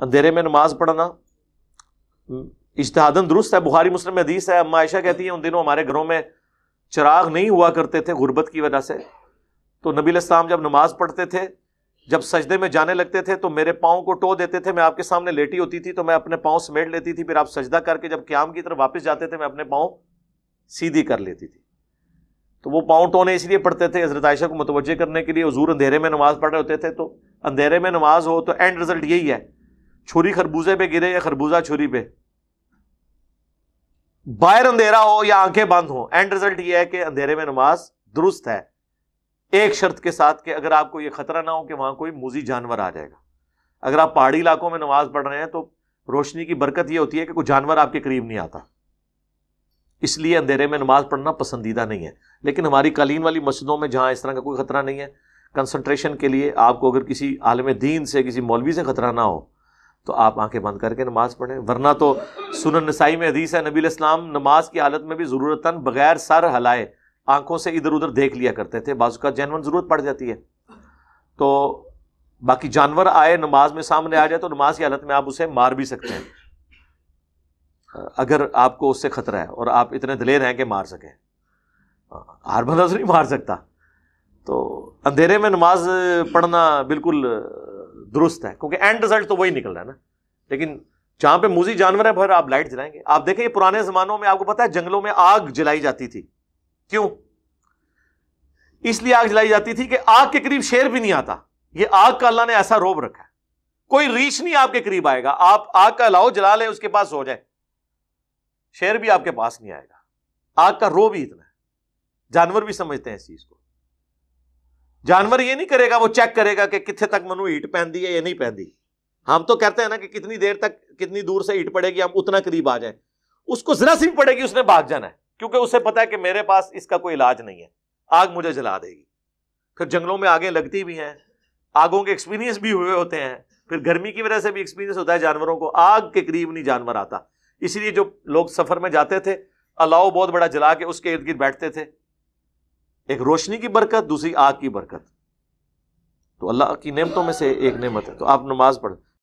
अंधेरे में नमाज पढ़ना इश्तहादन दुरुस्त है बुहारी मुस्लिम हदीस है अम्मा आयशा कहती है उन दिनों हमारे घरों में चिराग नहीं हुआ करते थे गुर्बत की वजह से तो नबी इस्लाम जब नमाज पढ़ते थे जब सजदे में जाने लगते थे तो मेरे पाँव को टो देते थे मैं आपके सामने लेटी होती थी तो मैं अपने पाँव समेट लेती थी फिर आप सजदा करके जब क्याम की तरफ वापस जाते थे मैं अपने पाँव सीधी कर लेती थी तो वो पाँव टोने इसलिए पढ़ते थे हजरत आयशा को मतवजह करने के लिए हजूर अंधेरे में नमाज पढ़ रहे होते थे तो अंधेरे में नमाज हो तो एंड रिजल्ट यही है छुरी खरबूजे पे गिरे या खरबूजा छुरी पे बाहर अंधेरा हो या आंखें बंद हो एंड रिजल्ट ये है कि अंधेरे में नमाज दुरुस्त है एक शर्त के साथ कि अगर आपको ये खतरा ना हो कि वहां कोई मुजी जानवर आ जाएगा अगर आप पहाड़ी इलाकों में नमाज पढ़ रहे हैं तो रोशनी की बरकत यह होती है कि कोई जानवर आपके करीब नहीं आता इसलिए अंधेरे में नमाज पढ़ना पसंदीदा नहीं है लेकिन हमारी कालीन वाली मस्जिदों में जहां इस तरह का कोई खतरा नहीं है कंसंट्रेशन के लिए आपको अगर किसी आलम दीन से किसी मौलवी से खतरा ना हो तो आप आंखें बंद करके नमाज़ पढ़ें वरना तो सुन नसाई में हदीस है नबी इस्लाम नमाज की हालत में भी जरूरत बगैर सर हलाए आंखों से इधर उधर देख लिया करते थे बाजू का जैनवन ज़रूरत पड़ जाती है तो बाकी जानवर आए नमाज में सामने आ जाए तो नमाज की हालत में आप उसे मार भी सकते हैं अगर आपको उससे खतरा है और आप इतने दलेर हैं कि मार सकें हाँ, हर बंदा तो नहीं मार सकता तो अंधेरे में नमाज पढ़ना बिल्कुल दुरुस्त है क्योंकि एंड रिजल्ट तो वही निकल रहा है ना लेकिन जहां पे मुजी जानवर है भर आप लाइट जलाएंगे आप देखें ये पुराने जमानों में आपको पता है जंगलों में आग जलाई जाती थी क्यों इसलिए आग जलाई जाती थी कि आग के करीब शेर भी नहीं आता ये आग का अल्लाह ने ऐसा रोब रखा है कोई रीछ नहीं आपके करीब आएगा आप आग का लाओ जला ले उसके पास हो जाए शेर भी आपके पास नहीं आएगा आग का रोब ही इतना है जानवर भी समझते हैं इस चीज को जानवर ये नहीं करेगा वो चेक करेगा कि कितने तक मनु ईट पहनती है या नहीं पहनती हम तो कहते हैं ना कि कितनी देर तक कितनी दूर से ईट पड़ेगी हम उतना करीब आ जाए उसको जरा सी पड़ेगी उसने भाग जाना है क्योंकि उसे पता है कि मेरे पास इसका कोई इलाज नहीं है आग मुझे जला देगी फिर जंगलों में आगे लगती भी हैं आगों के एक्सपीरियंस भी हुए होते हैं फिर गर्मी की वजह से भी एक्सपीरियंस होता है जानवरों को आग के करीब नहीं जानवर आता इसलिए जो लोग सफर में जाते थे अलाव बहुत बड़ा जला के उसके इर्द गिर्द बैठते थे एक रोशनी की बरकत दूसरी आग की बरकत तो अल्लाह की नमतों में से एक नेमत है तो आप नमाज पढ़